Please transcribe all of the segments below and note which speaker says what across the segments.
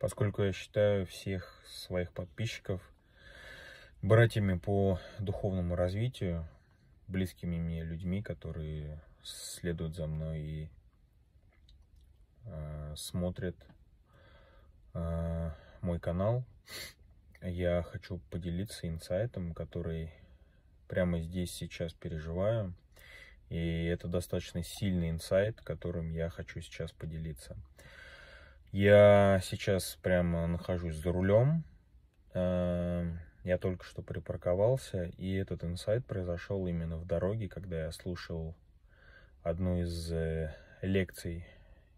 Speaker 1: поскольку я считаю всех своих подписчиков братьями по духовному развитию, близкими мне людьми, которые следуют за мной и э, смотрят э, мой канал. Я хочу поделиться инсайтом, который прямо здесь сейчас переживаю. И это достаточно сильный инсайт, которым я хочу сейчас поделиться. Я сейчас прямо нахожусь за рулем. Э, я только что припарковался, и этот инсайт произошел именно в дороге, когда я слушал одну из э, лекций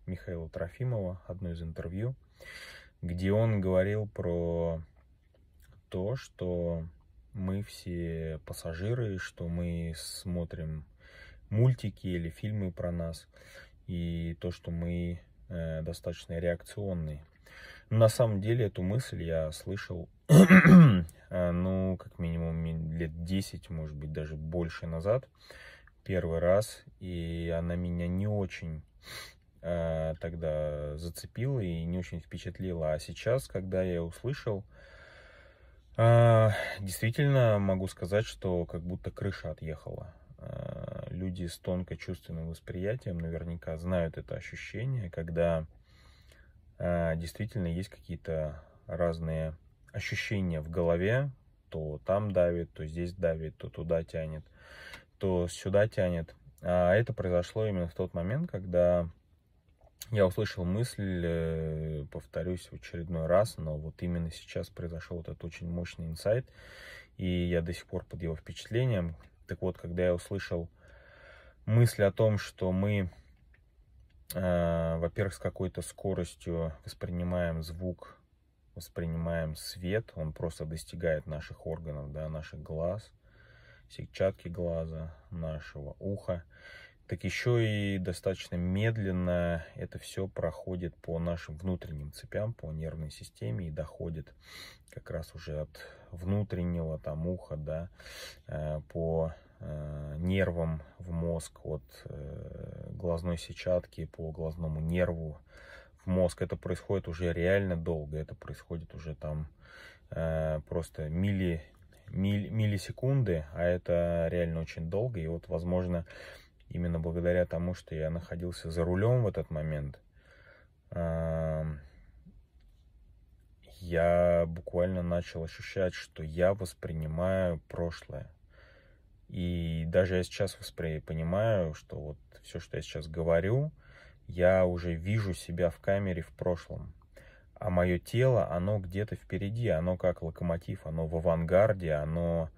Speaker 1: Михаила Трофимова, одну из интервью, где он говорил про то, что мы все пассажиры, что мы смотрим мультики или фильмы про нас, и то, что мы Э, достаточно реакционный. На самом деле эту мысль я слышал, э, ну, как минимум лет 10, может быть, даже больше назад, первый раз, и она меня не очень э, тогда зацепила и не очень впечатлила. А сейчас, когда я услышал, действительно могу сказать, что как будто крыша отъехала люди с тонко чувственным восприятием наверняка знают это ощущение, когда э, действительно есть какие-то разные ощущения в голове, то там давит, то здесь давит, то туда тянет, то сюда тянет. А это произошло именно в тот момент, когда я услышал мысль, э, повторюсь в очередной раз, но вот именно сейчас произошел этот очень мощный инсайт, и я до сих пор под его впечатлением. Так вот, когда я услышал мысль о том, что мы, э, во-первых, с какой-то скоростью воспринимаем звук, воспринимаем свет, он просто достигает наших органов, да, наших глаз, сетчатки глаза, нашего уха, так еще и достаточно медленно это все проходит по нашим внутренним цепям, по нервной системе и доходит как раз уже от внутреннего там уха, да, э, по Э, нервам в мозг, от э, глазной сетчатки по глазному нерву в мозг. Это происходит уже реально долго, это происходит уже там э, просто милли, милли, миллисекунды, а это реально очень долго. И вот, возможно, именно благодаря тому, что я находился за рулем в этот момент, эм, я буквально начал ощущать, что я воспринимаю прошлое. И даже я сейчас в понимаю, что вот все, что я сейчас говорю, я уже вижу себя в камере в прошлом. А мое тело, оно где-то впереди, оно как локомотив, оно в авангарде, оно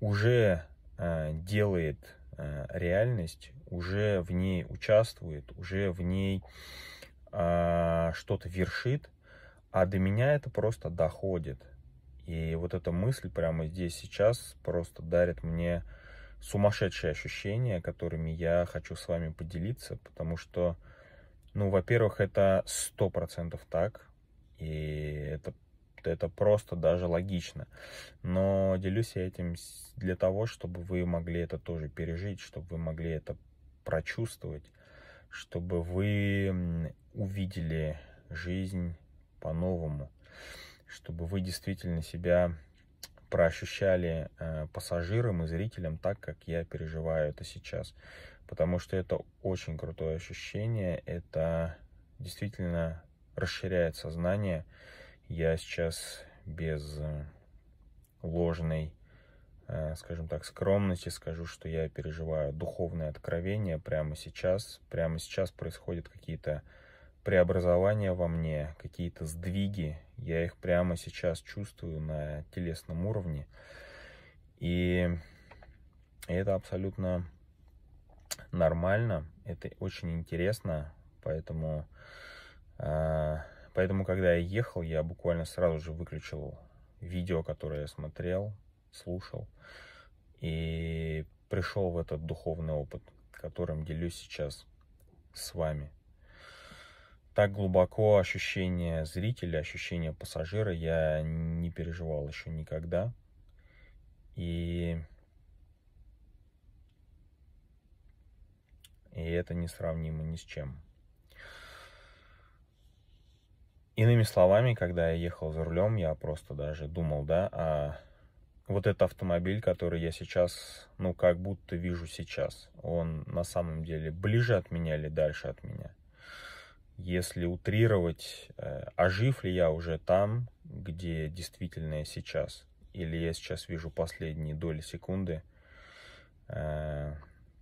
Speaker 1: уже э, делает э, реальность, уже в ней участвует, уже в ней э, что-то вершит, а до меня это просто доходит. И вот эта мысль прямо здесь сейчас просто дарит мне сумасшедшие ощущения, которыми я хочу с вами поделиться, потому что, ну, во-первых, это сто процентов так, и это, это просто даже логично. Но делюсь я этим для того, чтобы вы могли это тоже пережить, чтобы вы могли это прочувствовать, чтобы вы увидели жизнь по-новому, чтобы вы действительно себя проощущали э, пассажирам и зрителям так, как я переживаю это сейчас. Потому что это очень крутое ощущение, это действительно расширяет сознание. Я сейчас без э, ложной, э, скажем так, скромности скажу, что я переживаю духовное откровение прямо сейчас. Прямо сейчас происходят какие-то преобразования во мне, какие-то сдвиги. Я их прямо сейчас чувствую на телесном уровне. И это абсолютно нормально, это очень интересно, поэтому, а, поэтому когда я ехал, я буквально сразу же выключил видео, которое я смотрел, слушал, и пришел в этот духовный опыт, которым делюсь сейчас с вами так глубоко ощущение зрителя, ощущение пассажира я не переживал еще никогда. И... И это несравнимо ни с чем. Иными словами, когда я ехал за рулем, я просто даже думал, да, а вот этот автомобиль, который я сейчас, ну, как будто вижу сейчас, он на самом деле ближе от меня или дальше от меня – если утрировать, э, а жив ли я уже там, где действительно я сейчас, или я сейчас вижу последние доли секунды э,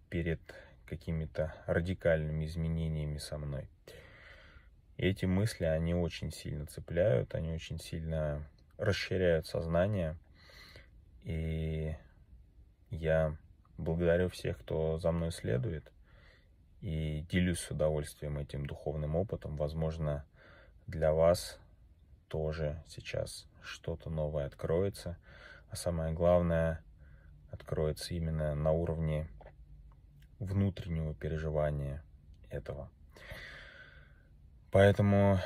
Speaker 1: перед какими-то радикальными изменениями со мной. И эти мысли, они очень сильно цепляют, они очень сильно расширяют сознание. И я благодарю всех, кто за мной следует – и делюсь с удовольствием этим духовным опытом. Возможно, для вас тоже сейчас что-то новое откроется. А самое главное, откроется именно на уровне внутреннего переживания этого. Поэтому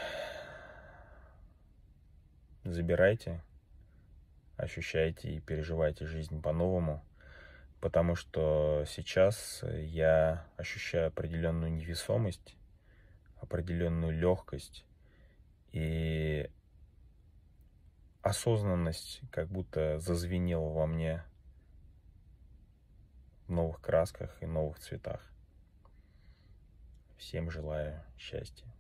Speaker 1: забирайте, ощущайте и переживайте жизнь по-новому – потому что сейчас я ощущаю определенную невесомость, определенную легкость и осознанность как будто зазвенела во мне в новых красках и новых цветах. Всем желаю счастья.